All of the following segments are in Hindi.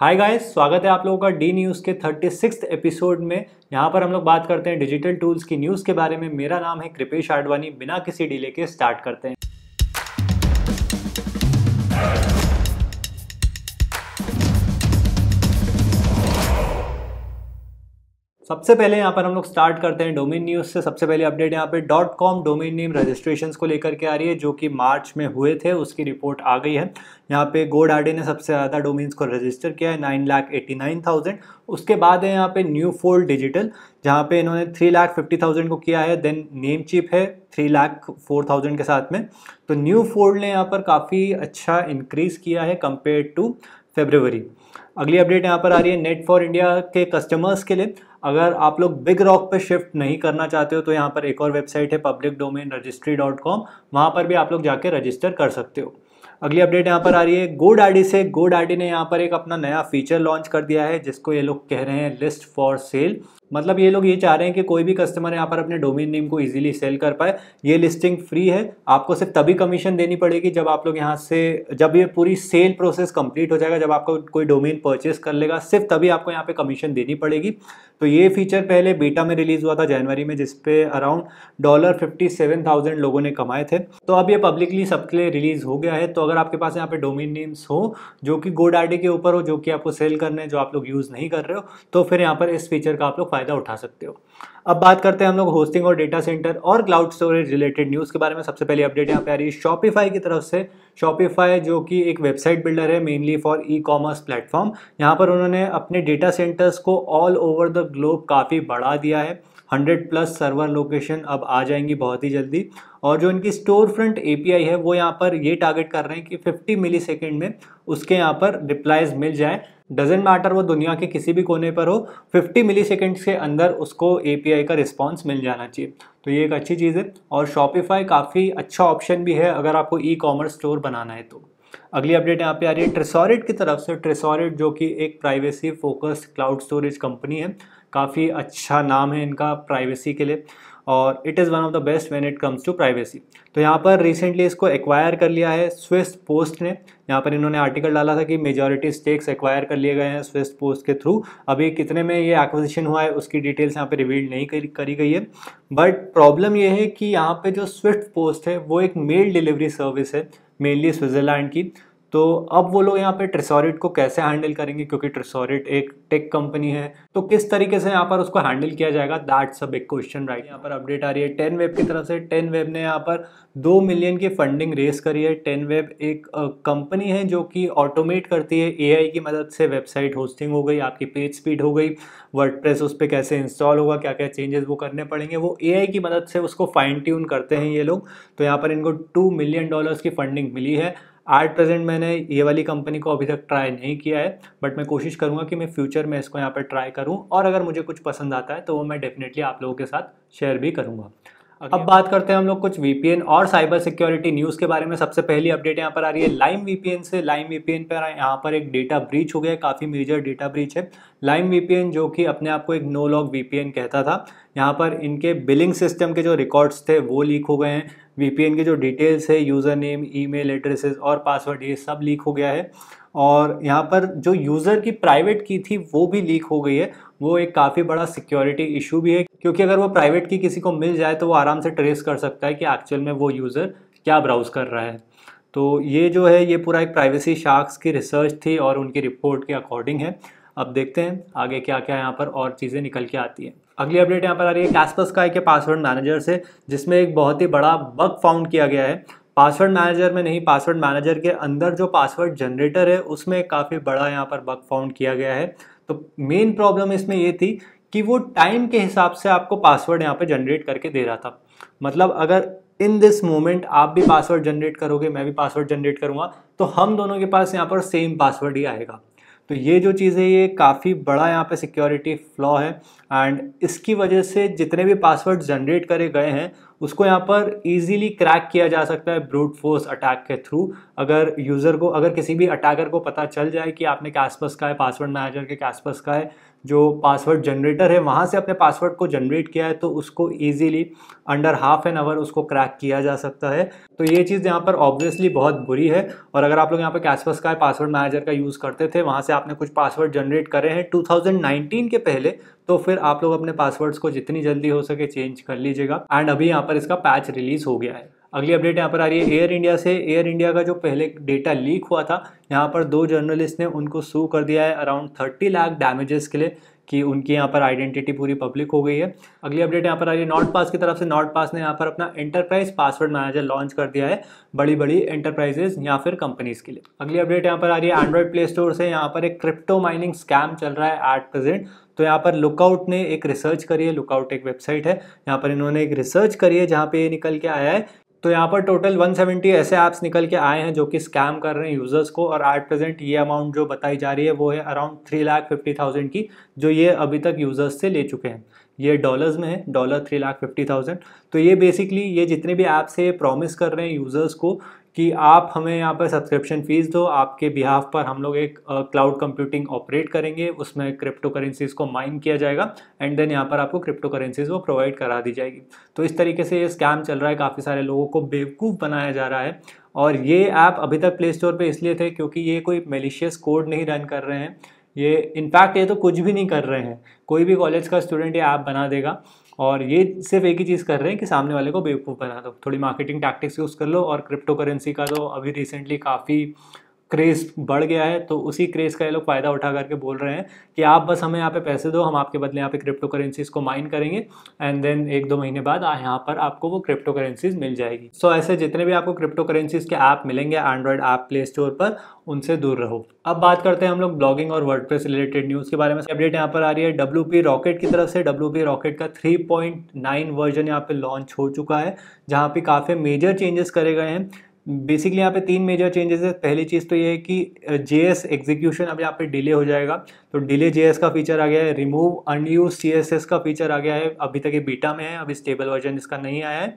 हाय गाइस स्वागत है आप लोगों का डी न्यूज़ के थर्टी सिक्स एपिसोड में यहाँ पर हम लोग बात करते हैं डिजिटल टूल्स की न्यूज़ के बारे में मेरा नाम है कृपेश आडवाणी बिना किसी डिले के स्टार्ट करते हैं सबसे पहले यहाँ पर हम लोग स्टार्ट करते हैं डोमेन न्यूज़ से सबसे पहले अपडेट यहाँ पे dot com domain name registration को लेकर के आ रही है जो कि मार्च में हुए थे उसकी रिपोर्ट आ गई है यहाँ पे गोड आडे ने सबसे ज़्यादा डोमेन्स को रजिस्टर किया है nine lakh eighty nine thousand उसके बाद है यहाँ पे न्यू फोल्ड डिजिटल जहाँ पे इन्होंने थ्री लाख फिफ्टी थाउजेंड को किया है देन नेम चिप है थ्री लाख फोर थाउजेंड के साथ में तो न्यू फोल्ड ने यहाँ पर काफ़ी अच्छा इंक्रीज़ किया है कंपेयर टू फेब्रवरी अगली अपडेट यहाँ पर आ रही है नेट फॉर इंडिया के कस्टमर्स के लिए अगर आप लोग बिग रॉक पे शिफ्ट नहीं करना चाहते हो तो यहाँ पर एक और वेबसाइट है public domain registry dot com वहाँ पर भी आप लोग जाके रजिस्टर कर सकते हो अगली अपडेट यहाँ पर आ रही है गो आडी से गो आडी ने यहाँ पर एक अपना नया फीचर लॉन्च कर दिया है जिसको ये लोग कह रहे हैं लिस्ट फॉर सेल मतलब ये लोग ये चाह रहे हैं कि कोई भी कस्टमर यहाँ पर अपने डोमेन नेम को इजीली सेल कर पाए ये लिस्टिंग फ्री है आपको सिर्फ तभी कमीशन देनी पड़ेगी जब आप लोग यहाँ से जब ये पूरी सेल प्रोसेस कंप्लीट हो जाएगा जब आपको कोई डोमेन परचेस कर लेगा सिर्फ तभी आपको यहाँ पे कमीशन देनी पड़ेगी तो ये फीचर पहले बीटा में रिलीज़ हुआ था जनवरी में जिसपे around dollar fifty seven thousand लोगों ने कमाए थे तो अब ये पब्लिकली सबके लिए रिलीज़ हो गया है तो अगर आपके पास यहाँ पे डोमेन नेम्स हो जो कि गोडाडी के ऊपर हो जो कि आपको सेल करने जो आप लोग यूज़ नहीं कर रहे हो तो फिर यहाँ पर इस फीचर का आप लोग फायदा फ़ायदा उठा सकते हो अब बात करते हैं हम लोग होस्टिंग और डेटा सेंटर और क्लाउड स्टोरेज रिलेटेड न्यूज़ के बारे में सबसे पहले अपडेट यहाँ पे आ रही है शॉपिफाई की तरफ से शॉपिफाई जो कि एक वेबसाइट बिल्डर है mainly for e commerce platform यहाँ पर उन्होंने अपने डेटा सेंटर्स को ऑल ओवर द ग्लोब काफ़ी बढ़ा दिया है हंड्रेड प्लस सर्वर लोकेशन अब आ जाएंगी बहुत ही जल्दी और जो इनकी स्टोर फ्रंट ए है वो यहाँ पर ये टारगेट कर रहे हैं कि 50 मिली सेकेंड में उसके यहाँ पर रिप्लाइज मिल जाए डजेंट मैटर वो दुनिया के किसी भी कोने पर हो 50 मिली के अंदर उसको ए का रिस्पॉन्स मिल जाना चाहिए तो ये एक अच्छी चीज़ है और शॉपिफाई काफ़ी अच्छा ऑप्शन भी है अगर आपको ई कॉमर्स स्टोर बनाना है तो अगली अपडेट यहाँ पे आ रही है ट्रेसोरिट की तरफ से ट्रेसोरिट जो कि एक privacy focused cloud storage company है काफ़ी अच्छा नाम है इनका प्राइवेसी के लिए और it is one of the best when it comes to privacy तो यहाँ पर रिसेंटली इसको एक्वायर कर लिया है स्विस पोस्ट ने यहाँ पर इन्होंने आर्टिकल डाला था कि मेजॉरिटी स्टेक्स एक्वायर कर लिए गए हैं स्विस पोस्ट के थ्रू अभी कितने में ये एक्विजिशन हुआ है उसकी डिटेल्स यहाँ पर रिवील नहीं करी गई है बट प्रॉब्लम ये है कि यहाँ पर जो स्विफ्ट पोस्ट है वो एक मेल डिलीवरी सर्विस है मेनली स्विट्ज़रलैंड की तो अब वो लोग यहाँ पे ट्रेसोरिट को कैसे हैंडल करेंगे क्योंकि ट्रेसोरिट एक टेक कंपनी है तो किस तरीके से यहाँ पर उसको हैंडल किया जाएगा that's a big question right यहाँ पर अपडेट आ रही है टेन वेब की तरफ से टेन वेब ने यहाँ पर दो मिलियन की फंडिंग रेस करी है टेन वेब एक कंपनी है जो कि ऑटोमेट करती है ए की मदद से वेबसाइट होस्टिंग हो गई आपकी पेज स्पीड हो गई वर्ड उस पर कैसे इंस्टॉल होगा क्या क्या चेंजेस वो करने पड़ेंगे वो ए की मदद से उसको फाइन ट्यून करते हैं ये लोग तो यहाँ पर इनको टू मिलियन डॉलर्स की फंडिंग मिली है एट प्रेजेंट मैंने ये वाली कंपनी को अभी तक ट्राई नहीं किया है बट मैं कोशिश करूँगा कि मैं फ्यूचर में इसको यहाँ पर ट्राई करूँ और अगर मुझे कुछ पसंद आता है तो वो मैं डेफिनेटली आप लोगों के साथ शेयर भी करूँगा अब बात करते हैं हम लोग कुछ वीपीएन और साइबर सिक्योरिटी न्यूज़ के बारे में सबसे पहली अपडेट यहाँ पर आ रही है लाइम वीपीएन से लाइम वीपीएन पर यहाँ पर एक डेटा ब्रीच हो गया काफ़ी मेजर डेटा ब्रीच है लाइम वीपीएन जो कि अपने आप को एक नो लॉग वीपीएन कहता था यहाँ पर इनके बिलिंग सिस्टम के जो रिकॉर्ड्स थे वो लीक हो गए हैं वीपीएन के जो डिटेल्स है यूज़र नेम ईमेल एड्रेसेस और पासवर्ड ये सब लीक हो गया है और यहाँ पर जो यूज़र की प्राइवेट की थी वो भी लीक हो गई है वो एक काफ़ी बड़ा सिक्योरिटी इशू भी है क्योंकि अगर वो प्राइवेट की किसी को मिल जाए तो वो आराम से ट्रेस कर सकता है कि एक्चुअल में वो यूज़र क्या ब्राउज़ कर रहा है तो ये जो है ये पूरा एक प्राइवेसी शार्क्स की रिसर्च थी और उनकी रिपोर्ट के अकॉर्डिंग है अब देखते हैं आगे क्या क्या यहाँ पर और चीज़ें निकल के आती हैं अगली अपडेट यहाँ पर आ रही है कैसपस का एक पासवर्ड मैनेजर से जिसमें एक बहुत ही बड़ा बग फाउंड किया गया है पासवर्ड मैनेजर में नहीं पासवर्ड मैनेजर के अंदर जो पासवर्ड जनरेटर है उसमें काफ़ी बड़ा यहाँ पर बग फाउंड किया गया है तो मेन प्रॉब्लम इसमें ये थी कि वो टाइम के हिसाब से आपको पासवर्ड यहाँ पे जनरेट करके दे रहा था मतलब अगर इन दिस मोमेंट आप भी पासवर्ड जनरेट करोगे मैं भी पासवर्ड जनरेट करूँगा तो हम दोनों के पास यहाँ पर सेम पासवर्ड ही आएगा तो ये जो चीज़ है ये काफ़ी बड़ा यहाँ पे सिक्योरिटी फ्लॉ है एंड इसकी वजह से जितने भी पासवर्ड जनरेट करे गए हैं उसको यहाँ पर इजीली क्रैक किया जा सकता है ब्रूट फोर्स अटैक के थ्रू अगर यूज़र को अगर किसी भी अटैकर को पता चल जाए कि आपने कैसपस का है पासवर्ड मैनेजर के कैसपस का है जो पासवर्ड जनरेटर है वहाँ से अपने पासवर्ड को जनरेट किया है तो उसको easily under half an hour उसको क्रैक किया जा सकता है तो ये चीज़ यहाँ पर ऑब्वियसली बहुत बुरी है और अगर आप लोग यहाँ पर कैसपस का पासवर्ड मैनेजर का यूज़ करते थे वहाँ से आपने कुछ पासवर्ड जनरेट करे हैं 2019 के पहले तो फिर आप लोग अपने पासवर्ड्स को जितनी जल्दी हो सके चेंज कर लीजिएगा एंड अभी यहाँ पर इसका पैच रिलीज़ हो गया है अगली अपडेट यहाँ पर आ रही है एयर इंडिया से एयर इंडिया का जो पहले डेटा लीक हुआ था यहाँ पर दो जर्नलिस्ट ने उनको सू कर दिया है अराउंड थर्टी लाख डैमेजेस के लिए कि उनकी यहाँ पर आइडेंटिटी पूरी पब्लिक हो गई है अगली अपडेट यहाँ पर आ रही है नॉट पास की तरफ से नॉट पास ने यहाँ पर अपना एंटरप्राइज पासवर्ड मैनेजर लॉन्च कर दिया है बड़ी बड़ी एंटरप्राइजेज या फिर कंपनीज के लिए अगली अपडेट यहाँ पर आ रही है एंड्रॉइड प्ले स्टोर से यहाँ पर एक क्रिप्टो माइनिंग स्कैम चल रहा है एट प्रेजेंट तो यहाँ पर लुकआउट ने एक रिसर्च करी है लुकआउट एक वेबसाइट है यहाँ पर इन्होंने एक रिसर्च करी है जहाँ पे ये निकल के आया है तो यहाँ पर टोटल 170 ऐसे ऐप्स निकल के आए हैं जो कि स्कैम कर रहे हैं यूज़र्स को और एट प्रेजेंट ये अमाउंट जो बताई जा रही है वो है around three lakh fifty thousand की जो ये अभी तक यूज़र्स से ले चुके हैं ये डॉलर्स में है dollar three lakh fifty thousand तो ये बेसिकली ये जितने भी ऐप्स है प्रॉमिस कर रहे हैं यूज़र्स को कि आप हमें यहाँ पर सब्सक्रिप्शन फ़ीस दो आपके बिहाफ पर हम लोग एक क्लाउड कंप्यूटिंग ऑपरेट करेंगे उसमें क्रिप्टो करेंसीज को माइन किया जाएगा एंड देन यहाँ पर आपको क्रिप्टो करेंसीज वो प्रोवाइड करा दी जाएगी तो इस तरीके से ये स्कैम चल रहा है काफ़ी सारे लोगों को बेवकूफ़ बनाया जा रहा है और ये ऐप अभी तक प्ले स्टोर पर इसलिए थे क्योंकि ये कोई मेलिशियस कोड नहीं रन कर रहे हैं ये इनफैक्ट ये तो कुछ भी नहीं कर रहे हैं कोई भी कॉलेज का स्टूडेंट ये ऐप बना देगा और ये सिर्फ एक ही चीज़ कर रहे हैं कि सामने वाले को बेवकूफ़ बना दो थोड़ी मार्केटिंग टैक्टिक्स यूज़ कर लो और क्रिप्टो करेंसी का तो अभी रिसेंटली काफ़ी क्रेज़ बढ़ गया है तो उसी क्रेज़ का ये लोग फ़ायदा उठा करके बोल रहे हैं कि आप बस हमें यहाँ पे पैसे दो हम आपके बदले यहाँ पे क्रिप्टो करेंसीज़ को माइन करेंगे एंड देन एक दो महीने बाद यहाँ पर आपको वो क्रिप्टो करेंसीज़ मिल जाएगी सो so, ऐसे जितने भी आपको क्रिप्टो करेंसीज़ के ऐप मिलेंगे एंड्रॉयड ऐप प्ले स्टोर पर उनसे दूर रहो अब बात करते हैं हम लोग ब्लॉगिंग और वर्ड रिलेटेड न्यूज़ के बारे में अपडेट यहाँ पर आ रही है डब्ल्यू रॉकेट की तरफ से डब्ल्यू रॉकेट का थ्री वर्जन यहाँ पे लॉन्च हो चुका है जहाँ पे काफ़ी मेजर चेंजेस करे गए हैं बेसिकली यहाँ पे तीन मेजर चेंजेस है पहली चीज़ तो ये है कि जे एस एग्जीक्यूशन अब यहाँ पे डिले हो जाएगा तो डिले जे एस का फीचर आ गया है remove unused C S S का फीचर आ गया है अभी तक ये बीटा में है अभी स्टेबल वर्जन इसका नहीं आया है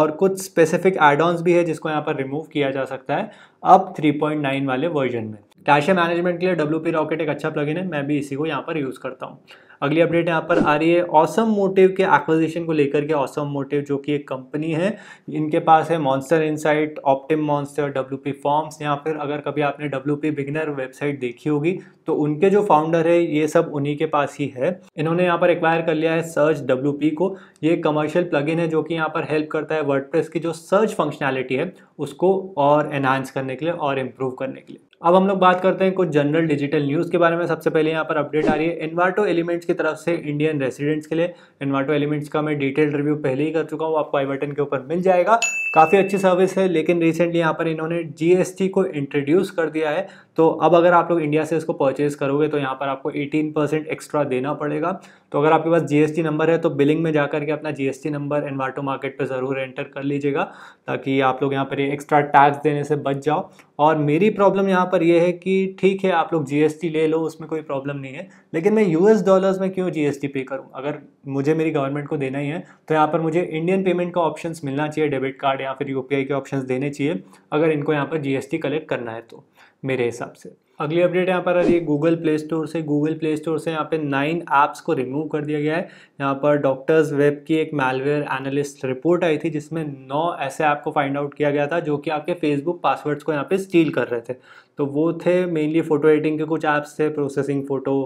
और कुछ स्पेसिफिक एडॉन्स भी है जिसको यहाँ पर रिमूव किया जा सकता है अब 3.9 वाले वर्जन में कैशे मैनेजमेंट के लिए डब्ल्यू रॉकेट एक अच्छा प्लगिन है मैं भी इसी को यहाँ पर यूज़ करता हूँ अगली अपडेट यहाँ पर आ रही है ऑसम मोटिव के एक्विजिशन को लेकर के ऑसम मोटिव जो कि एक कंपनी है इनके पास है Monster Insight Optim Monster W P forms या फिर अगर कभी आपने डब्ल्यू पी बिगनर वेबसाइट देखी होगी तो उनके जो फाउंडर है ये सब उन्हीं के पास ही है इन्होंने यहाँ पर एक्वायर कर लिया है सर्च डब्ल्यू पी को ये कमर्शियल प्लगइन है जो कि यहाँ पर हेल्प करता है वर्ड की जो सर्च फंक्शनैलिटी है उसको और एनहांस करने के लिए और इम्प्रूव करने के लिए अब हम लोग बात करते हैं कुछ जनरल डिजिटल न्यूज़ के बारे में सबसे पहले यहाँ पर अपडेट आ रही है इन्वाटो एलिमेंट्स की तरफ से इंडियन रेसिडेंट्स के लिए इन्वाटो एलिमेंट्स का मैं डिटेल रिव्यू पहले ही कर चुका हूँ आपको आई बटन के ऊपर मिल जाएगा काफ़ी अच्छी सर्विस है लेकिन रिसेंटली यहाँ पर इन्होंने जीएसटी को इंट्रोड्यूस कर दिया है तो अब अगर आप लोग इंडिया से इसको परचेज करोगे तो यहाँ पर आपको 18 परसेंट एक्स्ट्रा देना पड़ेगा तो अगर आपके पास जीएसटी नंबर है तो बिलिंग में जाकर के अपना जीएसटी नंबर एनवाटो मार्केट पर ज़रूर एंटर कर लीजिएगा ताकि आप लोग यहाँ पर एक्स्ट्रा टैक्स देने से बच जाओ और मेरी प्रॉब्लम यहाँ पर यह है कि ठीक है आप लोग जीएसटी ले लो उसमें कोई प्रॉब्लम नहीं है लेकिन मैं यूएस डॉलर्स में क्यों जीएसटी पे करूँ अगर मुझे मेरी गवर्नमेंट को देना ही है तो यहाँ पर मुझे इंडियन पेमेंट का ऑप्शन मिलना चाहिए डेबिट कार्ड या फिर यूपीआई के ऑप्शन देने चाहिए अगर इनको यहाँ पर जीएसटी कलेक्ट करना है तो मेरे हिसाब से अगली अपडेट यहाँ पर आ रही है गूगल प्ले स्टोर से गूगल प्ले स्टोर से यहाँ पे नाइन ऐप्स को रिमूव कर दिया गया है यहाँ पर डॉक्टर्स वेब की एक मेलवेयर एनालिस्ट रिपोर्ट आई थी जिसमें नौ ऐसे ऐप को फाइंड आउट किया गया था जो कि आपके फेसबुक पासवर्ड्स को यहाँ पे स्टील कर रहे थे तो वो थे मेनली फ़ोटो एडिटिंग के कुछ ऐप्स थे प्रोसेसिंग फ़ोटो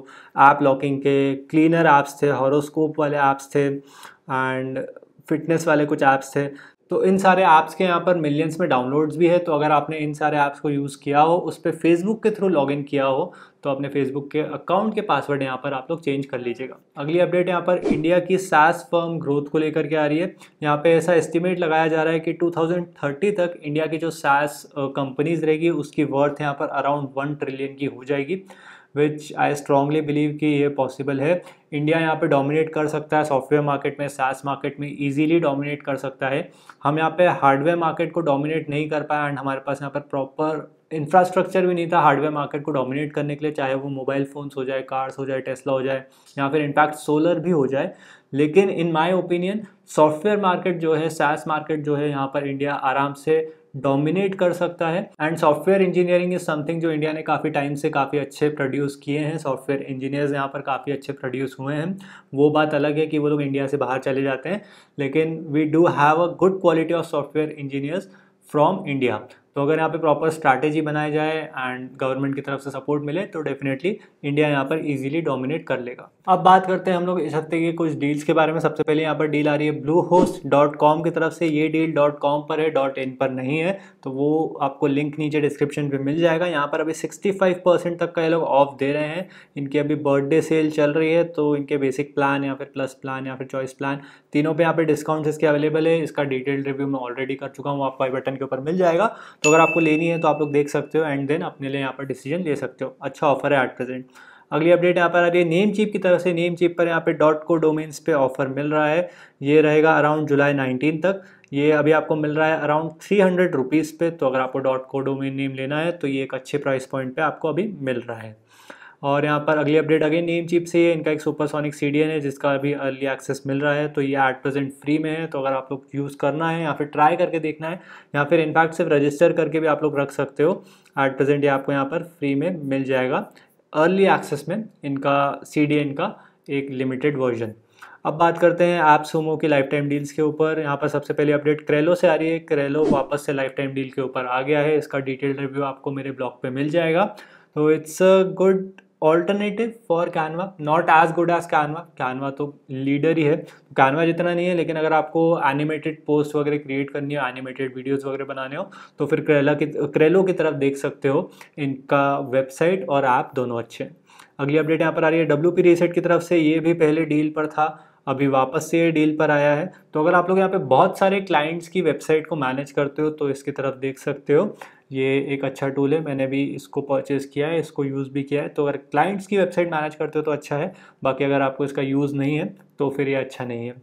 ऐप लॉकिंग के क्लीनर ऐप्स थे हॉरोस्कोप वाले ऐप्स थे एंड फिटनेस वाले कुछ ऐप्स थे तो इन सारे ऐप्स के यहाँ पर मिलियंस में डाउनलोड्स भी है तो अगर आपने इन सारे ऐप्स को यूज़ किया हो उस पर फेसबुक के थ्रू लॉगिन किया हो तो अपने फेसबुक के अकाउंट के पासवर्ड यहाँ पर आप लोग चेंज कर लीजिएगा अगली अपडेट यहाँ पर इंडिया की सास फर्म ग्रोथ को लेकर के आ रही है यहाँ पे ऐसा एस्टिमेट लगाया जा रहा है कि 2030 तक इंडिया की जो सास कंपनीज रहेगी उसकी वर्थ यहाँ पर अराउंड वन ट्रिलियन की हो जाएगी विच आई स्ट्रांगली बिलीव कि ये पॉसिबल है इंडिया यहाँ पे डोमिनेट कर सकता है सॉफ्टवेयर मार्केट में सास मार्केट में इजीली डोमिनेट कर सकता है हम यहाँ पे हार्डवेयर मार्केट को डोमिनेट नहीं कर पाए एंड हमारे पास यहाँ पर प्रॉपर इंफ्रास्ट्रक्चर भी नहीं था हार्डवेयर मार्केट को डोमिनेट करने के लिए चाहे वो मोबाइल फ़ोन्स हो जाए कार्स हो जाए टेस्ला हो जाए या फिर इनफैक्ट सोलर भी हो जाए लेकिन in my opinion software market जो है सैस मार्केट जो है यहाँ पर इंडिया आराम से डोमिनेट कर सकता है and software engineering is something जो इंडिया ने काफ़ी टाइम से काफ़ी अच्छे प्रोड्यूस किए हैं सॉफ्टवेयर इंजीनियर्स यहाँ पर काफ़ी अच्छे प्रोड्यूस हुए हैं वो बात अलग है कि वो लोग इंडिया से बाहर चले जाते हैं लेकिन we do have a good quality of software engineers from India तो अगर यहाँ पे प्रॉपर स्ट्रैटेजी बनाई जाए एंड गवर्नमेंट की तरफ से सपोर्ट मिले तो डेफिनेटली इंडिया यहाँ पर इजीली डोमिनेट कर लेगा अब बात करते हैं हम लोग इस हफ्ते के कुछ डील्स के बारे में सबसे पहले यहाँ पर डील आ रही है ब्लू होस्ट डॉट कॉम की तरफ से ये डील डॉट कॉम पर है डॉट इन पर नहीं है तो वो आपको लिंक नीचे डिस्क्रिप्शन पर मिल जाएगा यहाँ पर अभी सिक्सटी फाइव परसेंट तक का ये लोग ऑफ दे रहे हैं इनकी अभी बर्थडे सेल चल रही है तो इनके बेसिक प्लान या फिर प्लस प्लान या फिर चॉइस प्लान तीनों पे यहाँ पे डिस्काउंट्स इसके अवेलेबल है इसका डिटेल रिव्यू मैं ऑलरेडी कर चुका हूँ आपको आई बटन के ऊपर मिल जाएगा तो अगर आपको लेनी है तो आप लोग देख सकते हो एंड देन अपने लिए यहाँ पर डिसीजन ले सकते हो अच्छा ऑफर है एट प्रेजेंट अगली अपडेट यहाँ पर आ रही है नेम चीप की तरफ से नेम चीप पर यहाँ पे डॉट को डोमेन्स पे ऑफर मिल रहा है ये रहेगा अराउंड जुलाई 19 तक ये अभी आपको मिल रहा है अराउंड थ्री हंड्रेड रुपीज़ पे तो अगर आपको डॉट को डोमेन नेम लेना है तो ये एक अच्छे प्राइस पॉइंट पे आपको अभी मिल रहा है और यहाँ पर अगली अपडेट अगेन नेम चिप से है इनका एक सुपरसोनिक सी है जिसका अभी अर्ली एक्सेस मिल रहा है तो ये एट प्रेजेंट फ्री में है तो अगर आप लोग यूज़ करना है या फिर ट्राई करके देखना है या फिर इनफैक्ट सिर्फ रजिस्टर करके भी आप लोग रख सकते हो एट प्रेजेंट ये आपको यहाँ पर फ्री में मिल जाएगा अर्ली एक्सेस में इनका सी का एक लिमिटेड वर्जन अब बात करते हैं ऐप सोमो की लाइफ टाइम डील्स के ऊपर यहाँ पर सबसे पहले अपडेट क्रेलो से आ रही है क्रेलो वापस से लाइफ टाइम डील के ऊपर आ गया है इसका डिटेल रिव्यू आपको मेरे ब्लॉग पे मिल जाएगा तो it's a good alternative for Canva not as good as Canva Canva तो लीडर ही है कैनवा जितना नहीं है लेकिन अगर आपको एनिमेटेड पोस्ट वगैरह क्रिएट करनी हो एनिमेटेड वीडियोस वगैरह बनाने हो तो फिर क्रेला की क्रेलो की तरफ देख सकते हो इनका वेबसाइट और ऐप दोनों अच्छे हैं अगली अपडेट यहाँ पर आ रही है डब्ल्यू रीसेट की तरफ से ये भी पहले डील पर था अभी वापस से ये डील पर आया है तो अगर आप लोग यहाँ पे बहुत सारे क्लाइंट्स की वेबसाइट को मैनेज करते हो तो इसकी तरफ देख सकते हो ये एक अच्छा टूल है मैंने भी इसको परचेज़ किया है इसको यूज़ भी किया है तो अगर क्लाइंट्स की वेबसाइट मैनेज करते हो तो अच्छा है बाकी अगर आपको इसका यूज़ नहीं है तो फिर ये अच्छा नहीं है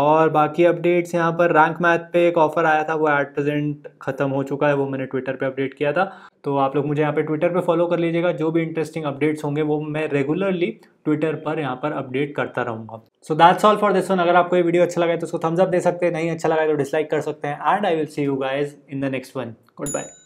और बाकी अपडेट्स यहाँ पर रैंक मैथ पे एक ऑफ़र आया था वो एट प्रेजेंट ख़त्म हो चुका है वो मैंने ट्विटर पे अपडेट किया था तो आप लोग मुझे यहाँ पे ट्विटर पे फॉलो कर लीजिएगा जो भी इंटरेस्टिंग अपडेट्स होंगे वो मैं रेगुलरली ट्विटर पर यहाँ पर अपडेट करता रहूँगा so that's all for this one अगर आपको ये वीडियो अच्छा लगा तो उसको थम्सअप दे सकते हैं नहीं अच्छा लगा तो डिसलाइक कर सकते हैं and I will see you guys in the next one good bye